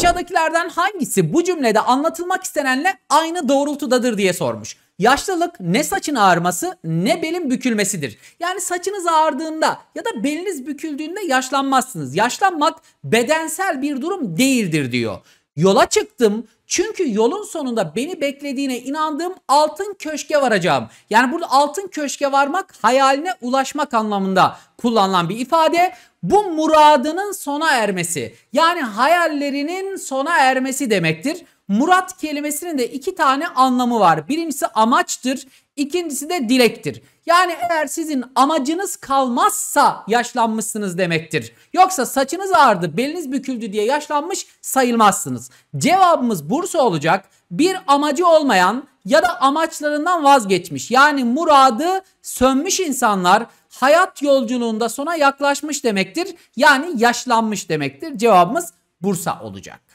Aşağıdakilerden hangisi bu cümlede anlatılmak istenenle aynı doğrultudadır diye sormuş. Yaşlılık ne saçın ağarması ne belin bükülmesidir. Yani saçınız ağardığında ya da beliniz büküldüğünde yaşlanmazsınız. Yaşlanmak bedensel bir durum değildir diyor. Yola çıktım, çünkü yolun sonunda beni beklediğine inandığım altın köşke varacağım. Yani burada altın köşke varmak hayaline ulaşmak anlamında kullanılan bir ifade. Bu muradının sona ermesi yani hayallerinin sona ermesi demektir. Murat kelimesinin de iki tane anlamı var. Birincisi amaçtır. İkincisi de dilektir. Yani eğer sizin amacınız kalmazsa yaşlanmışsınız demektir. Yoksa saçınız ağrıdı, beliniz büküldü diye yaşlanmış sayılmazsınız. Cevabımız Bursa olacak. Bir amacı olmayan ya da amaçlarından vazgeçmiş yani muradı sönmüş insanlar hayat yolculuğunda sona yaklaşmış demektir. Yani yaşlanmış demektir. Cevabımız Bursa olacak.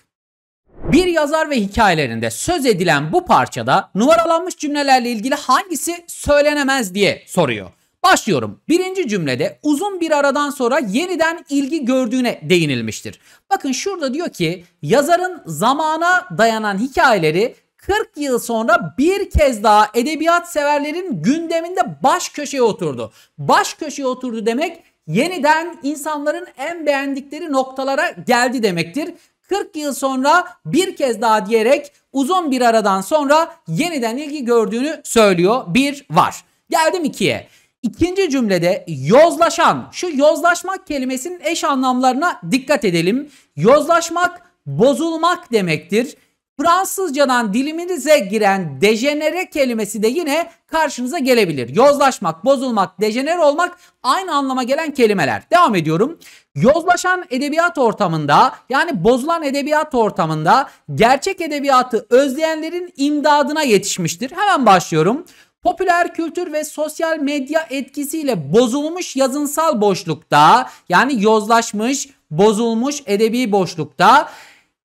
Bir yazar ve hikayelerinde söz edilen bu parçada numaralanmış cümlelerle ilgili hangisi söylenemez diye soruyor. Başlıyorum. Birinci cümlede uzun bir aradan sonra yeniden ilgi gördüğüne değinilmiştir. Bakın şurada diyor ki yazarın zamana dayanan hikayeleri 40 yıl sonra bir kez daha edebiyat severlerin gündeminde baş köşeye oturdu. Baş köşeye oturdu demek yeniden insanların en beğendikleri noktalara geldi demektir 40 yıl sonra bir kez daha diyerek uzun bir aradan sonra yeniden ilgi gördüğünü söylüyor. Bir var. Geldim ikiye. İkinci cümlede yozlaşan şu yozlaşmak kelimesinin eş anlamlarına dikkat edelim. Yozlaşmak bozulmak demektir. Fransızcadan dilimize giren dejenere kelimesi de yine karşınıza gelebilir. Yozlaşmak, bozulmak, dejener olmak aynı anlama gelen kelimeler. Devam ediyorum. Yozlaşan edebiyat ortamında yani bozulan edebiyat ortamında gerçek edebiyatı özleyenlerin imdadına yetişmiştir. Hemen başlıyorum. Popüler kültür ve sosyal medya etkisiyle bozulmuş yazınsal boşlukta yani yozlaşmış, bozulmuş edebi boşlukta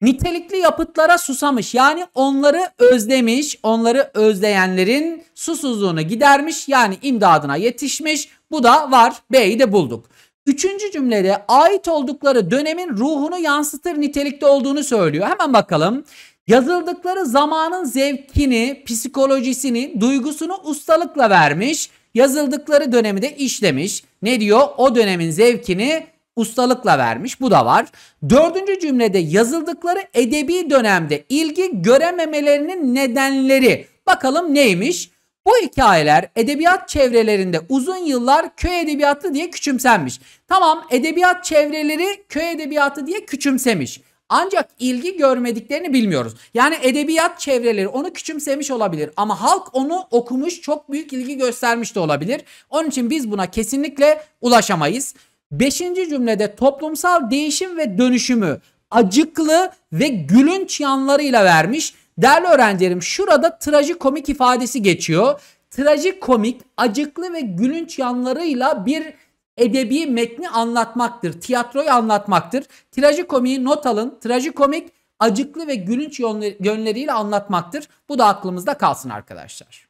Nitelikli yapıtlara susamış yani onları özlemiş, onları özleyenlerin susuzluğunu gidermiş yani imdadına yetişmiş. Bu da var. B'yi de bulduk. Üçüncü cümlede ait oldukları dönemin ruhunu yansıtır nitelikte olduğunu söylüyor. Hemen bakalım. Yazıldıkları zamanın zevkini, psikolojisini, duygusunu ustalıkla vermiş. Yazıldıkları dönemi de işlemiş. Ne diyor? O dönemin zevkini, ustalıkla vermiş. Bu da var. Dördüncü cümlede yazıldıkları edebi dönemde ilgi görememelerinin nedenleri. Bakalım neymiş? Bu hikayeler edebiyat çevrelerinde uzun yıllar köy edebiyatı diye küçümsenmiş. Tamam edebiyat çevreleri köy edebiyatı diye küçümsemiş. Ancak ilgi görmediklerini bilmiyoruz. Yani edebiyat çevreleri onu küçümsemiş olabilir ama halk onu okumuş çok büyük ilgi göstermiş de olabilir. Onun için biz buna kesinlikle ulaşamayız. Beşinci cümlede toplumsal değişim ve dönüşümü acıklı ve gülünç yanlarıyla vermiş. Değerli öğrencilerim şurada trajikomik ifadesi geçiyor. Trajikomik, acıklı ve gülünç yanlarıyla bir edebi metni anlatmaktır. Tiyatroyu anlatmaktır. Trajikomiyi not alın. Trajikomik, acıklı ve gülünç yönleriyle anlatmaktır. Bu da aklımızda kalsın arkadaşlar.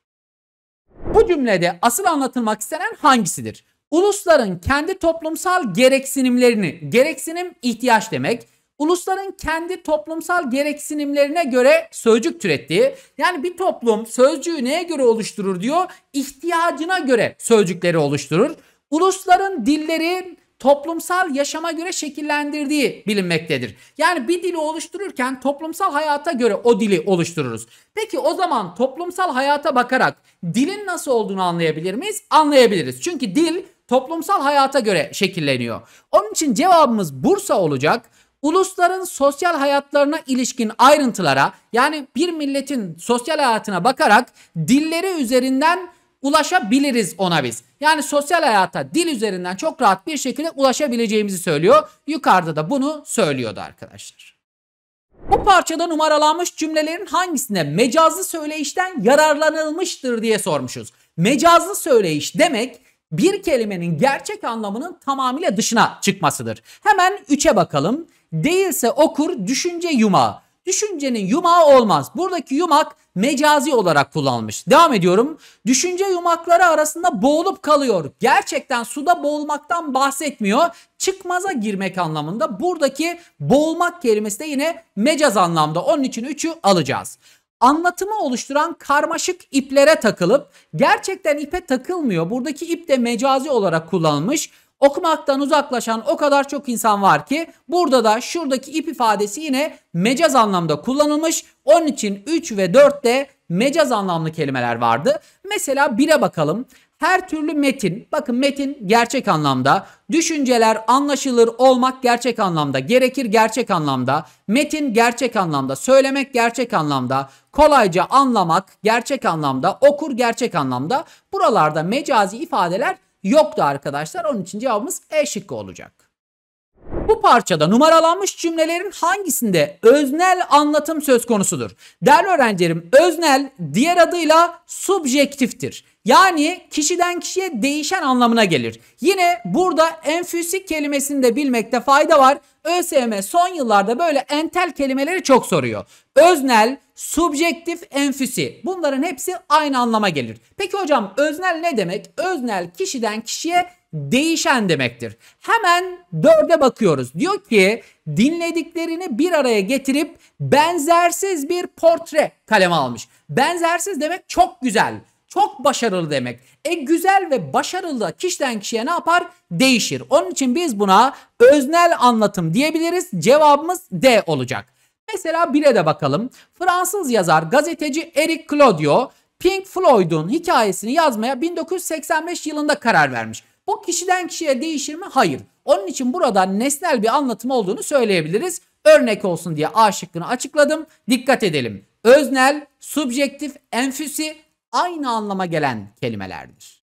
Bu cümlede asıl anlatılmak istenen hangisidir? Ulusların kendi toplumsal gereksinimlerini, gereksinim ihtiyaç demek. Ulusların kendi toplumsal gereksinimlerine göre sözcük türettiği, yani bir toplum sözcüğü neye göre oluşturur diyor, ihtiyacına göre sözcükleri oluşturur. Ulusların dilleri toplumsal yaşama göre şekillendirdiği bilinmektedir. Yani bir dili oluştururken toplumsal hayata göre o dili oluştururuz. Peki o zaman toplumsal hayata bakarak dilin nasıl olduğunu anlayabilir miyiz? Anlayabiliriz. Çünkü dil toplumsal hayata göre şekilleniyor. Onun için cevabımız Bursa olacak. Ulusların sosyal hayatlarına ilişkin ayrıntılara yani bir milletin sosyal hayatına bakarak dilleri üzerinden ulaşabiliriz ona biz. Yani sosyal hayata dil üzerinden çok rahat bir şekilde ulaşabileceğimizi söylüyor. Yukarıda da bunu söylüyordu arkadaşlar. Bu parçada numaralanmış cümlelerin hangisinde mecazlı söyleyişten yararlanılmıştır diye sormuşuz. Mecazlı söyleyiş demek bir kelimenin gerçek anlamının tamamıyla dışına çıkmasıdır. Hemen 3'e bakalım. Değilse okur düşünce yumağı. Düşüncenin yumağı olmaz. Buradaki yumak mecazi olarak kullanılmış. Devam ediyorum. Düşünce yumakları arasında boğulup kalıyor. Gerçekten suda boğulmaktan bahsetmiyor. Çıkmaza girmek anlamında. Buradaki boğulmak kelimesi de yine mecaz anlamda. Onun için 3'ü alacağız anlatımı oluşturan karmaşık iplere takılıp gerçekten ipe takılmıyor. Buradaki ip de mecazi olarak kullanılmış. Okumaktan uzaklaşan o kadar çok insan var ki burada da şuradaki ip ifadesi yine mecaz anlamda kullanılmış. Onun için 3 ve 4'te mecaz anlamlı kelimeler vardı. Mesela 1'e bakalım. Her türlü metin, bakın metin gerçek anlamda, düşünceler anlaşılır olmak gerçek anlamda, gerekir gerçek anlamda, metin gerçek anlamda, söylemek gerçek anlamda, kolayca anlamak gerçek anlamda, okur gerçek anlamda. Buralarda mecazi ifadeler yoktu arkadaşlar. Onun için cevabımız E şıkkı olacak. Bu parçada numaralanmış cümlelerin hangisinde öznel anlatım söz konusudur? Değerli öğrencilerim öznel diğer adıyla subjektiftir. Yani kişiden kişiye değişen anlamına gelir. Yine burada enfüsik kelimesini de bilmekte fayda var. ÖSYM son yıllarda böyle entel kelimeleri çok soruyor. Öznel, subjektif, enfüsi. Bunların hepsi aynı anlama gelir. Peki hocam öznel ne demek? Öznel kişiden kişiye değişen demektir. Hemen dörde bakıyoruz. Diyor ki dinlediklerini bir araya getirip benzersiz bir portre kaleme almış. Benzersiz demek çok güzel çok başarılı demek. E güzel ve başarılı kişiden kişiye ne yapar? Değişir. Onun için biz buna öznel anlatım diyebiliriz. Cevabımız D olacak. Mesela bire de bakalım. Fransız yazar gazeteci Eric Claudio Pink Floyd'un hikayesini yazmaya 1985 yılında karar vermiş. Bu kişiden kişiye değişir mi? Hayır. Onun için burada nesnel bir anlatım olduğunu söyleyebiliriz. Örnek olsun diye A şıkkını açıkladım. Dikkat edelim. Öznel, subjektif, enfüsi aynı anlama gelen kelimelerdir.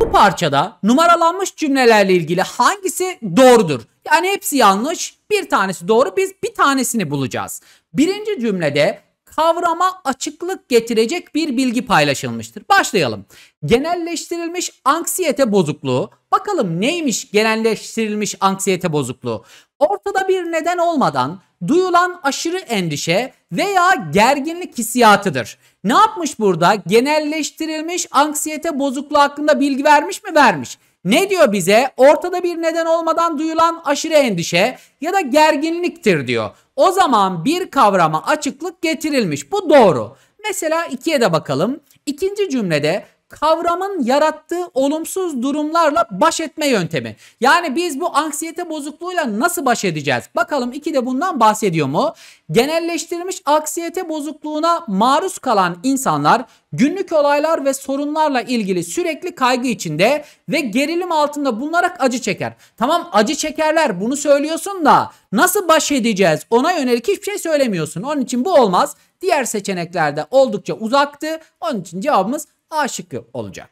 Bu parçada numaralanmış cümlelerle ilgili hangisi doğrudur? Yani hepsi yanlış, bir tanesi doğru, biz bir tanesini bulacağız. Birinci cümlede kavrama açıklık getirecek bir bilgi paylaşılmıştır. Başlayalım. Genelleştirilmiş anksiyete bozukluğu. Bakalım neymiş genelleştirilmiş anksiyete bozukluğu? Ortada bir neden olmadan duyulan aşırı endişe veya gerginlik hissiyatıdır. Ne yapmış burada? Genelleştirilmiş anksiyete bozukluğu hakkında bilgi vermiş mi? Vermiş. Ne diyor bize? Ortada bir neden olmadan duyulan aşırı endişe ya da gerginliktir diyor. O zaman bir kavrama açıklık getirilmiş. Bu doğru. Mesela ikiye de bakalım. İkinci cümlede kavramın yarattığı olumsuz durumlarla baş etme yöntemi. Yani biz bu anksiyete bozukluğuyla nasıl baş edeceğiz? Bakalım iki de bundan bahsediyor mu? Genelleştirilmiş anksiyete bozukluğuna maruz kalan insanlar günlük olaylar ve sorunlarla ilgili sürekli kaygı içinde ve gerilim altında bulunarak acı çeker. Tamam acı çekerler bunu söylüyorsun da nasıl baş edeceğiz ona yönelik hiçbir şey söylemiyorsun. Onun için bu olmaz. Diğer seçeneklerde oldukça uzaktı. Onun için cevabımız A olacak.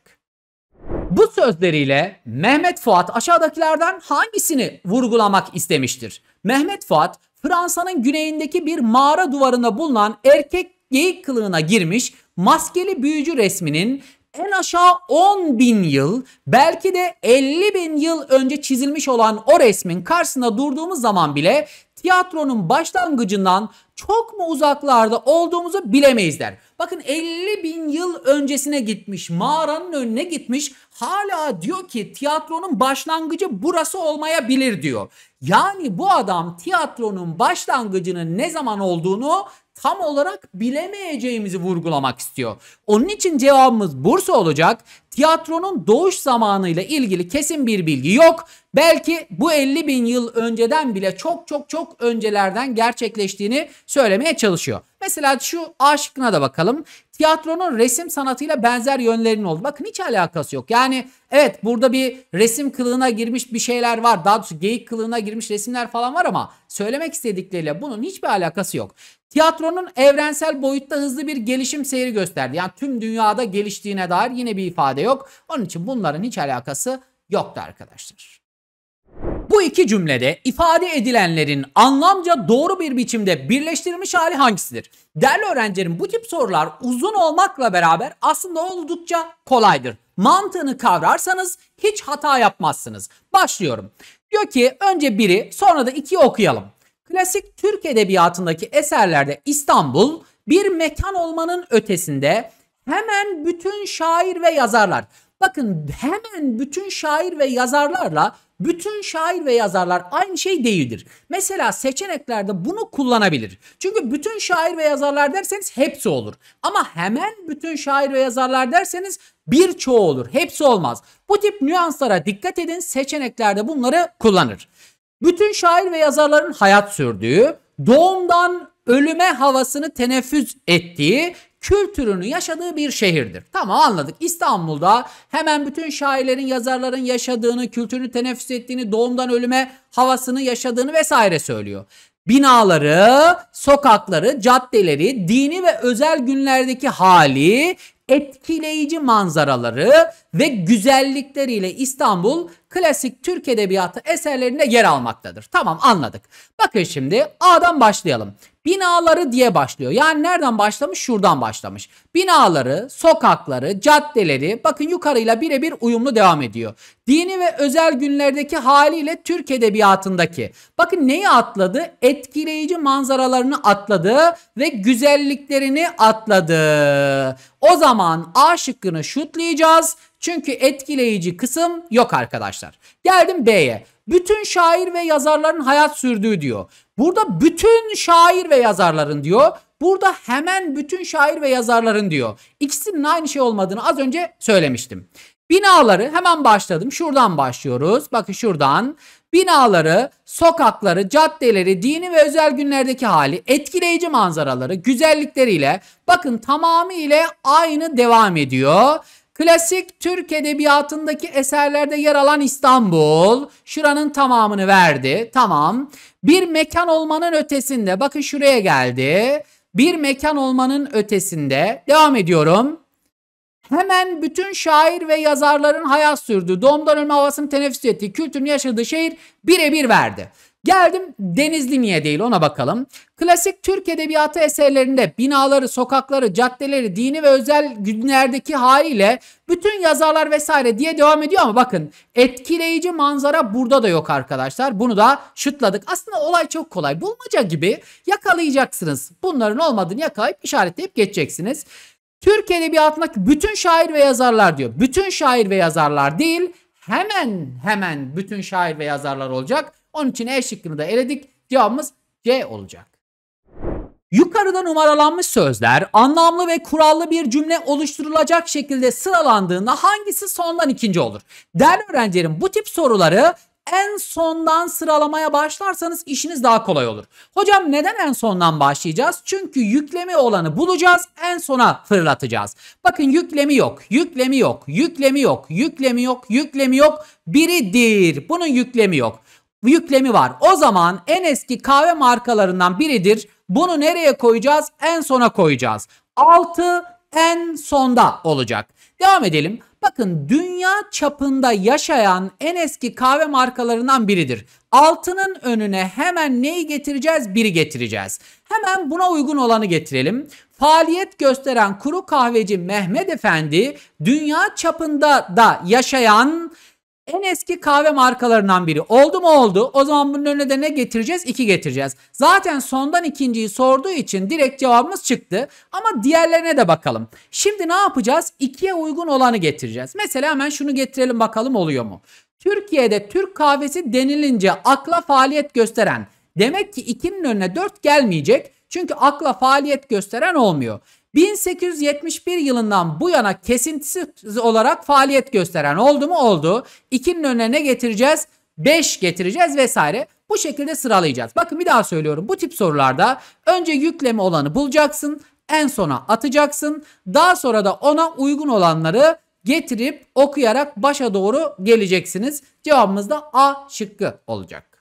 Bu sözleriyle Mehmet Fuat aşağıdakilerden hangisini vurgulamak istemiştir? Mehmet Fuat Fransa'nın güneyindeki bir mağara duvarında bulunan erkek geyik kılığına girmiş maskeli büyücü resminin en aşağı 10 bin yıl belki de 50 bin yıl önce çizilmiş olan o resmin karşısında durduğumuz zaman bile tiyatronun başlangıcından çok mu uzaklarda olduğumuzu bilemeyiz der. Bakın 50 bin yıl öncesine gitmiş, mağaranın önüne gitmiş. Hala diyor ki tiyatronun başlangıcı burası olmayabilir diyor. Yani bu adam tiyatronun başlangıcının ne zaman olduğunu tam olarak bilemeyeceğimizi vurgulamak istiyor. Onun için cevabımız Bursa olacak. Tiyatronun doğuş zamanıyla ilgili kesin bir bilgi yok. Belki bu 50 bin yıl önceden bile çok çok çok öncelerden gerçekleştiğini söylemeye çalışıyor. Mesela şu A şıkkına da bakalım. Tiyatronun resim sanatıyla benzer yönlerinin oldu. Bakın hiç alakası yok. Yani evet burada bir resim kılığına girmiş bir şeyler var. Daha doğrusu geyik kılığına girmiş resimler falan var ama söylemek istedikleriyle bunun hiçbir alakası yok. Tiyatronun evrensel boyutta hızlı bir gelişim seyri gösterdi. Yani tüm dünyada geliştiğine dair yine bir ifade yok. Onun için bunların hiç alakası yoktu arkadaşlar. Bu iki cümlede ifade edilenlerin anlamca doğru bir biçimde birleştirilmiş hali hangisidir? Değerli öğrencilerim bu tip sorular uzun olmakla beraber aslında oldukça kolaydır. Mantığını kavrarsanız hiç hata yapmazsınız. Başlıyorum. Diyor ki önce biri sonra da ikiyi okuyalım. Klasik Türk edebiyatındaki eserlerde İstanbul bir mekan olmanın ötesinde hemen bütün şair ve yazarlar Bakın hemen bütün şair ve yazarlarla bütün şair ve yazarlar aynı şey değildir. Mesela seçeneklerde bunu kullanabilir. Çünkü bütün şair ve yazarlar derseniz hepsi olur. Ama hemen bütün şair ve yazarlar derseniz birçoğu olur. Hepsi olmaz. Bu tip nüanslara dikkat edin seçeneklerde bunları kullanır. Bütün şair ve yazarların hayat sürdüğü, doğumdan ölüme havasını teneffüs ettiği kültürünü yaşadığı bir şehirdir. Tamam anladık. İstanbul'da hemen bütün şairlerin, yazarların yaşadığını, kültürünü teneffüs ettiğini, doğumdan ölüme havasını yaşadığını vesaire söylüyor binaları, sokakları, caddeleri, dini ve özel günlerdeki hali, etkileyici manzaraları ve güzellikleriyle İstanbul klasik Türk edebiyatı eserlerinde yer almaktadır. Tamam anladık. Bakın şimdi A'dan başlayalım. Binaları diye başlıyor. Yani nereden başlamış? Şuradan başlamış. Binaları, sokakları, caddeleri bakın yukarıyla birebir uyumlu devam ediyor. Dini ve özel günlerdeki haliyle Türk edebiyatındaki. Bakın neyi atladı? Etkileyici manzaralarını atladı ve güzelliklerini atladı. O zaman A şıkkını şutlayacağız çünkü etkileyici kısım yok arkadaşlar. Geldim B'ye. Bütün şair ve yazarların hayat sürdüğü diyor. Burada bütün şair ve yazarların diyor. Burada hemen bütün şair ve yazarların diyor. İkisinin aynı şey olmadığını az önce söylemiştim. Binaları hemen başladım. Şuradan başlıyoruz. Bakın şuradan. Binaları, sokakları, caddeleri, dini ve özel günlerdeki hali, etkileyici manzaraları, güzellikleriyle bakın tamamı aynı devam ediyor. Klasik Türk edebiyatındaki eserlerde yer alan İstanbul şuranın tamamını verdi. Tamam. Bir mekan olmanın ötesinde bakın şuraya geldi. Bir mekan olmanın ötesinde devam ediyorum. Hemen bütün şair ve yazarların hayat sürdüğü, doğumdan ölme havasını teneffüs ettiği, kültürünü yaşadığı şehir birebir verdi. Geldim Denizli niye değil ona bakalım. Klasik Türk edebiyatı eserlerinde binaları, sokakları, caddeleri, dini ve özel günlerdeki haliyle bütün yazarlar vesaire diye devam ediyor ama bakın etkileyici manzara burada da yok arkadaşlar. Bunu da şutladık. Aslında olay çok kolay. Bulmaca gibi yakalayacaksınız. Bunların olmadığını yakalayıp işaretleyip geçeceksiniz. Türk edebiyatındaki bütün şair ve yazarlar diyor. Bütün şair ve yazarlar değil, hemen hemen bütün şair ve yazarlar olacak. Onun için E şıkkını da eledik. Cevabımız C olacak. Yukarıda numaralanmış sözler anlamlı ve kurallı bir cümle oluşturulacak şekilde sıralandığında hangisi sondan ikinci olur? Değerli öğrencilerim bu tip soruları en sondan sıralamaya başlarsanız işiniz daha kolay olur. Hocam neden en sondan başlayacağız? Çünkü yüklemi olanı bulacağız, en sona fırlatacağız. Bakın yüklemi yok, yüklemi yok, yüklemi yok, yüklemi yok, yüklemi yok. Biridir. Bunun yüklemi yok yüklemi var. O zaman en eski kahve markalarından biridir. Bunu nereye koyacağız? En sona koyacağız. 6 en sonda olacak. Devam edelim. Bakın dünya çapında yaşayan en eski kahve markalarından biridir. Altının önüne hemen neyi getireceğiz? Biri getireceğiz. Hemen buna uygun olanı getirelim. Faaliyet gösteren kuru kahveci Mehmet Efendi dünya çapında da yaşayan en eski kahve markalarından biri. Oldu mu oldu. O zaman bunun önüne de ne getireceğiz? İki getireceğiz. Zaten sondan ikinciyi sorduğu için direkt cevabımız çıktı. Ama diğerlerine de bakalım. Şimdi ne yapacağız? İkiye uygun olanı getireceğiz. Mesela hemen şunu getirelim bakalım oluyor mu? Türkiye'de Türk kahvesi denilince akla faaliyet gösteren. Demek ki ikinin önüne dört gelmeyecek. Çünkü akla faaliyet gösteren olmuyor. 1871 yılından bu yana kesintisiz olarak faaliyet gösteren oldu mu? Oldu. İki'nin önüne ne getireceğiz? 5 getireceğiz vesaire. Bu şekilde sıralayacağız. Bakın bir daha söylüyorum. Bu tip sorularda önce yükleme olanı bulacaksın. En sona atacaksın. Daha sonra da ona uygun olanları getirip okuyarak başa doğru geleceksiniz. Cevabımız da A şıkkı olacak.